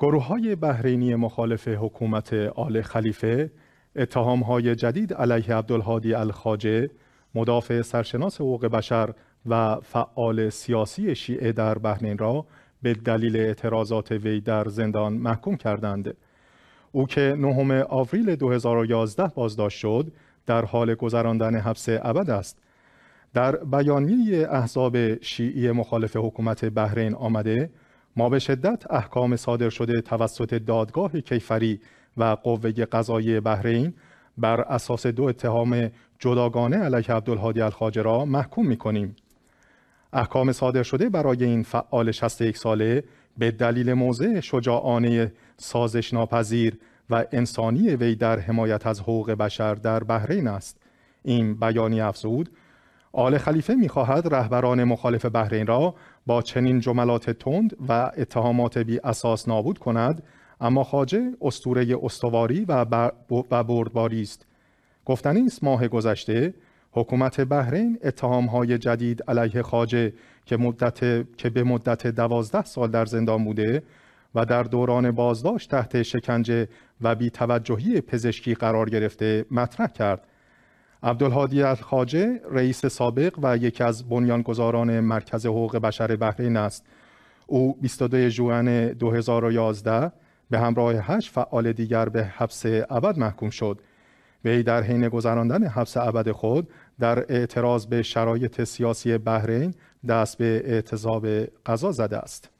گروه های بحرینی مخالف حکومت آل خلیفه اتهام های جدید علیه عبدالهادی الخاجه مدافع سرشناس حقوق بشر و فعال سیاسی شیعه در بحرین را به دلیل اعتراضات وی در زندان محکوم کردند. او که نهم آوریل 2011 بازداشت شد در حال گذراندن حبس ابد است. در بیانیه احزاب شیعی مخالف حکومت بحرین آمده ما به شدت احکام صادر شده توسط دادگاه کیفری و قوه قضایی بحرین بر اساس دو اتهام جداگانه علیه عبدالهادی الخاجه را محکوم می کنیم. احکام صادر شده برای این فعال 61 ساله به دلیل موضع شجاعانه سازش ناپذیر و انسانی وی در حمایت از حقوق بشر در بحرین است. این بیانی افزود آل خلیفه میخواهد رهبران مخالف بحرین را با چنین جملات تند و اتهامات بی اساس نابود کند اما خاجه استوره استواری و, بردباری است گفتنی است ماه گذشته حکومت بحرین اتهامهای جدید علیه خاجه که, مدت... که به مدت دوازده سال در زندان بوده و در دوران بازداشت تحت شکنجه و بیتوجهی پزشکی قرار گرفته مطرح کرد عبدالهادی الخاجه رئیس سابق و یکی از بنیانگذاران مرکز حقوق بشر بحرین است او 22 ژوئن 2011 به همراه هشت فعال دیگر به حبس ابد محکوم شد وی در حین گذراندن حبس ابد خود در اعتراض به شرایط سیاسی بحرین دست به اعتصاب قضا زده است